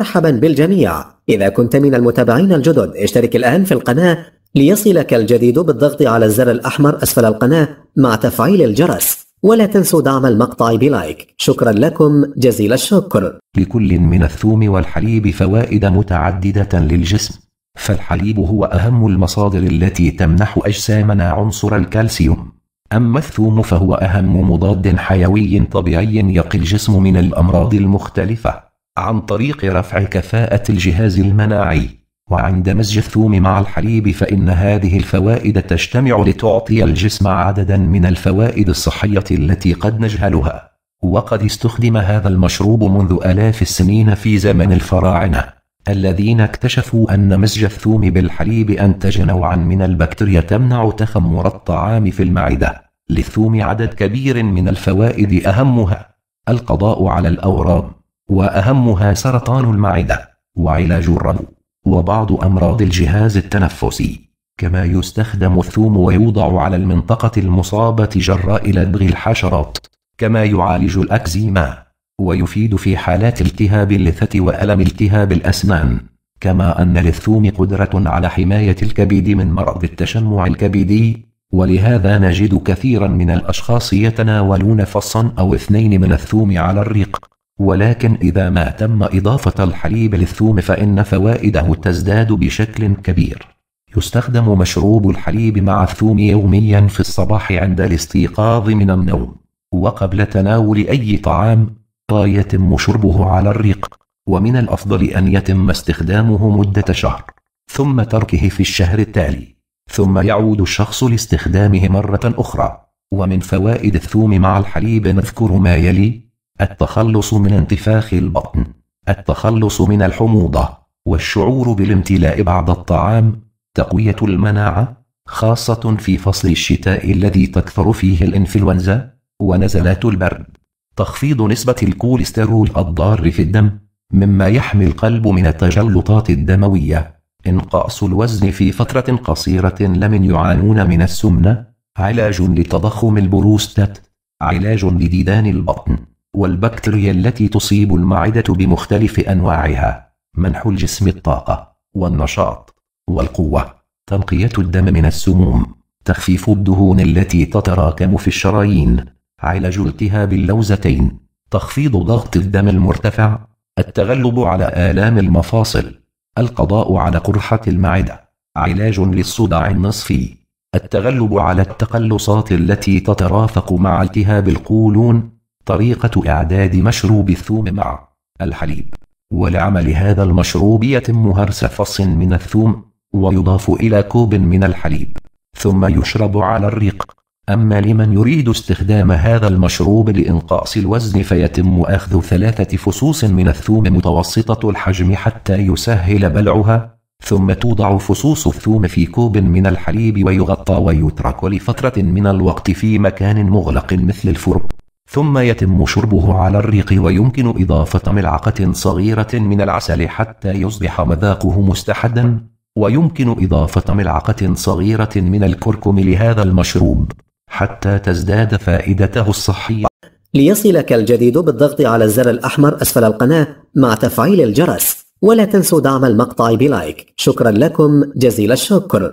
مرحبا بالجميع إذا كنت من المتابعين الجدد اشترك الآن في القناة ليصلك الجديد بالضغط على الزر الأحمر أسفل القناة مع تفعيل الجرس ولا تنسوا دعم المقطع بلايك شكرا لكم جزيل الشكر لكل من الثوم والحليب فوائد متعددة للجسم فالحليب هو أهم المصادر التي تمنح أجسامنا عنصر الكالسيوم أما الثوم فهو أهم مضاد حيوي طبيعي يقي الجسم من الأمراض المختلفة عن طريق رفع كفاءة الجهاز المناعي وعند دمج الثوم مع الحليب فإن هذه الفوائد تجتمع لتعطي الجسم عددا من الفوائد الصحية التي قد نجهلها وقد استخدم هذا المشروب منذ آلاف السنين في زمن الفراعنة الذين اكتشفوا أن مزج الثوم بالحليب أنتج نوعا من البكتيريا تمنع تخمر الطعام في المعدة للثوم عدد كبير من الفوائد أهمها القضاء على الأورام وأهمها سرطان المعدة وعلاج الربو وبعض أمراض الجهاز التنفسي كما يستخدم الثوم ويوضع على المنطقة المصابة جراء لدغ الحشرات كما يعالج الأكزيما ويفيد في حالات التهاب اللثة وألم التهاب الأسنان كما أن للثوم قدرة على حماية الكبد من مرض التشمع الكبدي ولهذا نجد كثيرا من الأشخاص يتناولون فصا أو اثنين من الثوم على الريق ولكن إذا ما تم إضافة الحليب للثوم فإن فوائده تزداد بشكل كبير يستخدم مشروب الحليب مع الثوم يوميا في الصباح عند الاستيقاظ من النوم وقبل تناول أي طعام يتم شربه على الريق ومن الأفضل أن يتم استخدامه مدة شهر ثم تركه في الشهر التالي ثم يعود الشخص لاستخدامه مرة أخرى ومن فوائد الثوم مع الحليب نذكر ما يلي التخلص من انتفاخ البطن التخلص من الحموضة والشعور بالامتلاء بعد الطعام تقوية المناعة خاصة في فصل الشتاء الذي تكثر فيه الإنفلونزا ونزلات البرد تخفيض نسبة الكوليسترول الضار في الدم مما يحمي القلب من التجلطات الدموية انقاص الوزن في فترة قصيرة لمن يعانون من السمنة علاج لتضخم البروستات علاج لديدان البطن والبكتيريا التي تصيب المعدة بمختلف أنواعها منح الجسم الطاقة والنشاط والقوة تنقية الدم من السموم تخفيف الدهون التي تتراكم في الشرايين علاج التهاب اللوزتين تخفيض ضغط الدم المرتفع التغلب على آلام المفاصل القضاء على قرحة المعدة علاج للصداع النصفي التغلب على التقلصات التي تترافق مع التهاب القولون طريقة إعداد مشروب الثوم مع الحليب ولعمل هذا المشروب يتم هرس فص من الثوم ويضاف إلى كوب من الحليب ثم يشرب على الريق أما لمن يريد استخدام هذا المشروب لإنقاص الوزن فيتم أخذ ثلاثة فصوص من الثوم متوسطة الحجم حتى يسهل بلعها ثم توضع فصوص الثوم في كوب من الحليب ويغطى ويترك لفترة من الوقت في مكان مغلق مثل الفرن ثم يتم شربه على الريق ويمكن إضافة ملعقة صغيرة من العسل حتى يصبح مذاقه مستحدا ويمكن إضافة ملعقة صغيرة من الكركم لهذا المشروب حتى تزداد فائدته الصحية ليصلك الجديد بالضغط على الزر الأحمر أسفل القناة مع تفعيل الجرس ولا تنسوا دعم المقطع بلايك شكرا لكم جزيل الشكر